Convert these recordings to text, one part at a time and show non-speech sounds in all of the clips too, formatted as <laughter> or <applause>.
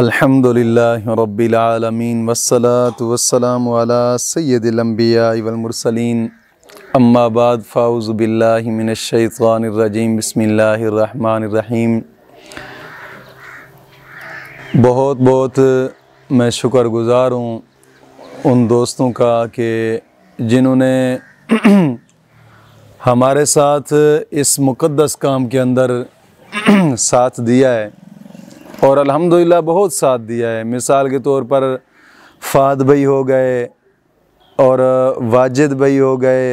अल्हम्दुलिल्लाह रब्बिल आलमीन वस्सलातु वस्सलाम अला सय्यदिल अंबिया वल मुरसलीन अम्मा बाद फाउज बिल्लाहि मिनश शैतानिर रजीम बिस्मिल्लाहिर रहमानिर रहीम बहुत बहुत मैं शुक्रगुज़ार हूँ उन दोस्तों का कि जिन्होंने <clears throat> हमारे साथ इस मुक़द्दस काम के अंदर <clears throat> साथ दिया है और अल्हम्दुलिल्लाह बहुत साथ दिया है मिसाल के तौर पर फ़ाद भाई हो गए और वाजिद भाई हो गए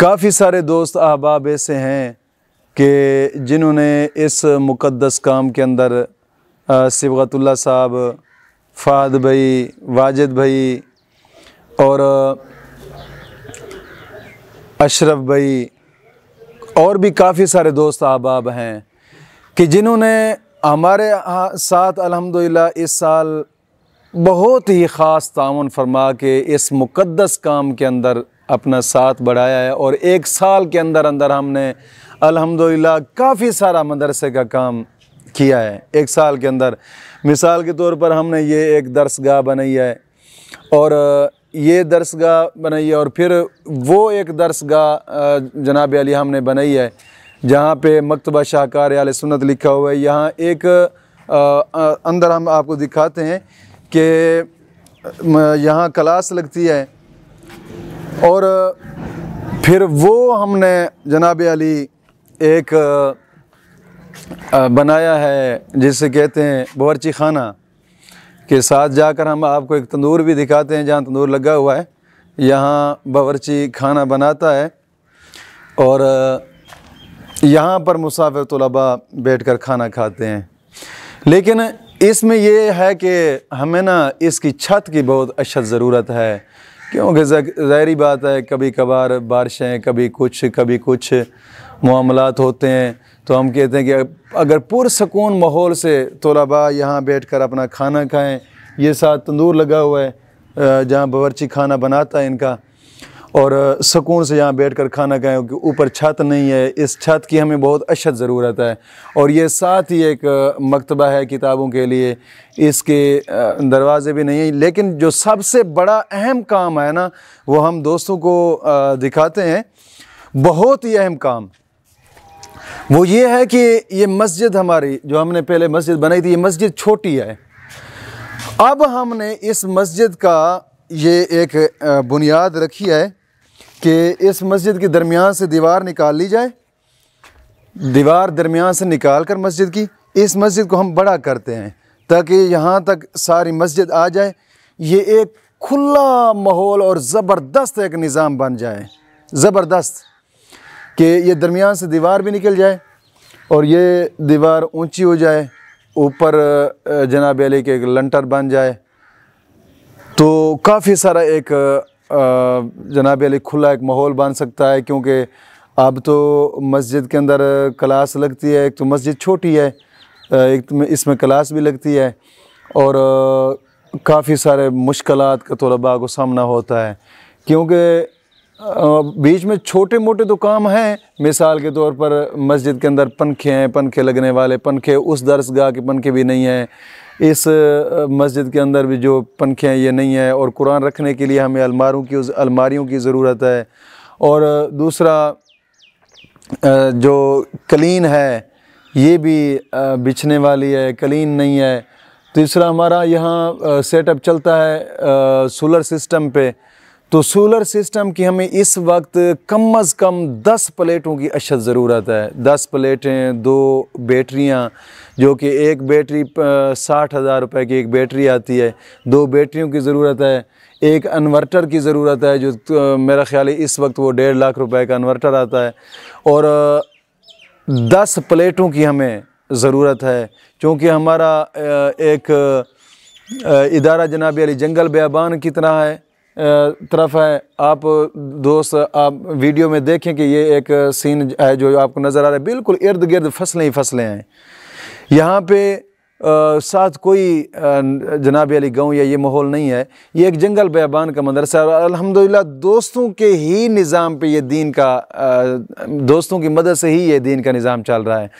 काफ़ी सारे दोस्त अहबाब ऐसे हैं कि जिन्होंने इस मुक़दस काम के अंदर सिबगतुल्ला साहब फ़ाद भाई वाजिद भाई और अशरफ भाई और भी काफ़ी सारे दोस्त अहबाब हैं कि जिन्होंने हमारे साथ अलहमदिल्ला इस साल बहुत ही ख़ास ताउन फरमा के इस मुकद्दस काम के अंदर अपना साथ बढ़ाया है और एक साल के अंदर अंदर हमने अल्हम्दुलिल्लाह काफ़ी सारा मदरसे का काम किया है एक साल के अंदर मिसाल के तौर पर हमने ये एक दरसगाह बनाई है और ये दरसगाह बनाई है और फिर वो एक दरसगाह जनाब अली हमने बनाई है जहाँ पे मकतबा शाहकार आल सुन्नत लिखा हुआ है यहाँ एक आ, आ, अंदर हम आपको दिखाते हैं कि यहाँ क्लास लगती है और फिर वो हमने जनाब अली एक आ, बनाया है जिसे कहते हैं बवर्ची खाना के साथ जाकर हम आपको एक तंदूर भी दिखाते हैं जहाँ तंदूर लगा हुआ है यहाँ बावरची खाना बनाता है और यहाँ पर मुसाफिर तलबा बैठ कर खाना खाते हैं लेकिन इसमें यह है कि हमें ना इसकी छत की बहुत अशद ज़रूरत है क्योंकि ज़ाहरी बात है कभी कभार बारिशें कभी कुछ कभी कुछ मामला होते हैं तो हम कहते हैं कि अगर पुरसकून माहौल से तलबा यहाँ बैठ कर अपना खाना खाएँ ये साथ तंदूर लगा हुआ है जहाँ बावरची खाना बनाता है इनका और सुकून से यहाँ बैठ कर खाना खाएँ क्योंकि ऊपर छत नहीं है इस छत की हमें बहुत अशद ज़रूरत है और ये साथ ही एक मकतबा है किताबों के लिए इसके दरवाज़े भी नहीं हैं लेकिन जो सबसे बड़ा अहम काम है ना वो हम दोस्तों को दिखाते हैं बहुत ही अहम काम वो ये है कि ये मस्जिद हमारी जो हमने पहले मस्जिद बनाई थी ये मस्जिद छोटी है अब हमने इस मस्जिद का ये एक बुनियाद रखी है कि इस मस्जिद के दरमियान से दीवार निकाल ली जाए दीवार दरमियान से निकाल कर मस्जिद की इस मस्जिद को हम बड़ा करते हैं ताकि यहाँ तक सारी मस्जिद आ जाए ये एक खुला माहौल और ज़बरदस्त एक निज़ाम बन जाए ज़बरदस्त कि ये दरमियान से दीवार भी निकल जाए और ये दीवार ऊंची हो जाए ऊपर जनाब अली के एक लंटर बन जाए तो काफ़ी सारा एक जनाब अली खुला एक माहौल बन सकता है क्योंकि अब तो मस्जिद के अंदर क्लास लगती है एक तो मस्जिद छोटी है एक तो इसमें क्लास भी लगती है और काफ़ी सारे मुश्किल का तलबा को सामना होता है क्योंकि बीच में छोटे मोटे तो काम हैं मिसाल के तौर पर मस्जिद के अंदर पंखे हैं पंखे लगने वाले पंखे उस दरसगाह के पंखे भी नहीं हैं इस मस्जिद के अंदर भी जो पंखे हैं ये नहीं है और कुरान रखने के लिए हमें अलमारों की अलमारियों की ज़रूरत है और दूसरा जो कलीन है ये भी बिछने वाली है कलीन नहीं है तीसरा हमारा यहाँ सेटअप चलता है सोलर सिस्टम पे तो सोलर सिस्टम की हमें इस वक्त कम अज़ कम दस प्लेटों की अशद ज़रूरत है दस प्लेटें दो बैटरियाँ जो कि एक बैटरी साठ हज़ार रुपये की एक बैटरी आती है दो बैटरियों की ज़रूरत है एक इन्वर्टर की ज़रूरत है जो तो मेरा ख्याल है इस वक्त वो डेढ़ लाख रुपए का इन्वर्टर आता है और दस प्लेटों की हमें ज़रूरत है क्योंकि हमारा एक इदारा जनाब अली जंगल बेबान कितना है तरफ है आप दोस्त आप वीडियो में देखें कि ये एक सीन है जो आपको नज़र आ रहा है बिल्कुल इर्द गिर्द फसलें ही फसलें हैं यहाँ पे आ, साथ कोई जनाब अली गांव या ये माहौल नहीं है ये एक जंगल बेबान का मदरसा है और अलहमदिल्ला दोस्तों के ही निज़ाम पे ये दीन का आ, दोस्तों की मदद से ही ये दीन का निज़ाम चल रहा है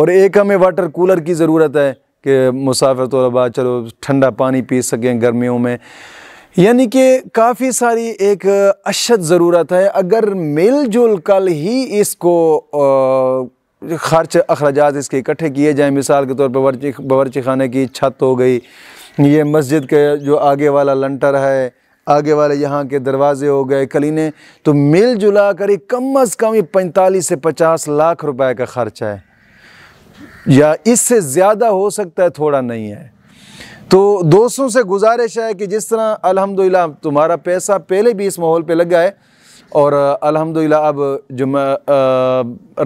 और एक हमें वाटर कूलर की ज़रूरत है कि मुसाफिर बाद चलो ठंडा पानी पी सकें गर्मियों में यानी कि काफ़ी सारी एक अशद ज़रूरत है अगर मिल जुल कल ही इसको खर्च अखराज इसके इकट्ठे किए जाएँ मिसाल के तौर पर बवर्ची बवर्ची खाने की छत हो गई ये मस्जिद के जो आगे वाला लंटर है आगे वाले यहाँ के दरवाजे हो गए कलीने तो मिल जुला कर ही कम अज़ कम ही पैंतालीस से पचास लाख रुपए का खर्चा है या इससे ज़्यादा हो सकता है थोड़ा नहीं है तो दोस्तों से गुजारिश है कि जिस तरह अल्हम्दुलिल्लाह तुम्हारा पैसा पहले भी इस माहौल पे लग गया है और अल्हम्दुलिल्लाह अब जुम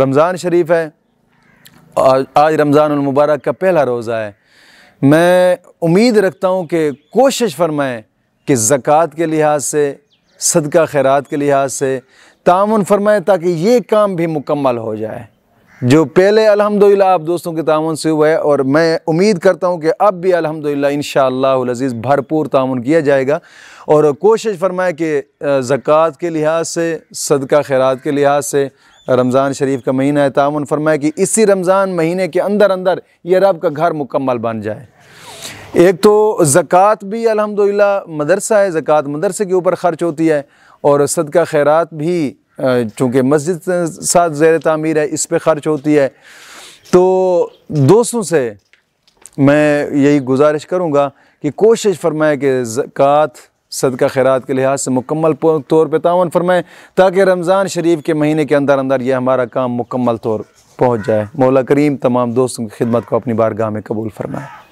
रमज़ान शरीफ है आज रमज़ान मुबारक का पहला रोज़ा है मैं उम्मीद रखता हूँ कि कोशिश फरमाएँ कि ज़क़़त के लिहाज से सदका खैरात के लिहाज से तान फरमाएँ ताकि ये काम भी मुकम्मल हो जाए जो पहले अल्हम्दुलिल्लाह आप दोस्तों के ताउन से हुआ है और मैं उम्मीद करता हूँ कि अब भी अल्हम्दुलिल्लाह इन शज़ीज़ भरपूर ताउन किया जाएगा और कोशिश फरमाए कि ज़क़़त के लिहाज से सदका खैरात के लिहाज से रमज़ान शरीफ का महीना है ताउन फरमाए कि इसी रमज़ान महीने के अंदर अंदर ये रब का घर मुकम्मल बन जाए एक तो ज़क़़त भी अलहमदिल्ला मदरसा है ज़क़़त मदरसे के ऊपर ख़र्च होती है और सदका खैरात भी चूँकि मस्जिद साथ ज़ैर तमीर है इस पर ख़र्च होती है तो दोस्तों से मैं यही गुजारिश करूँगा कि कोशिश फरमाए कि ज़क़़त सदका खैरात के लिहाज से मुकम्मल तौर पर तावन फरमाएँ ताकि रमज़ान शरीफ के महीने के अंदर अंदर यह हमारा काम मुकम्मल तौर पहुँच जाए मौला करीम तमाम दोस्तों की खिदमत को अपनी बारगाह में कबूल फ़रमाएँ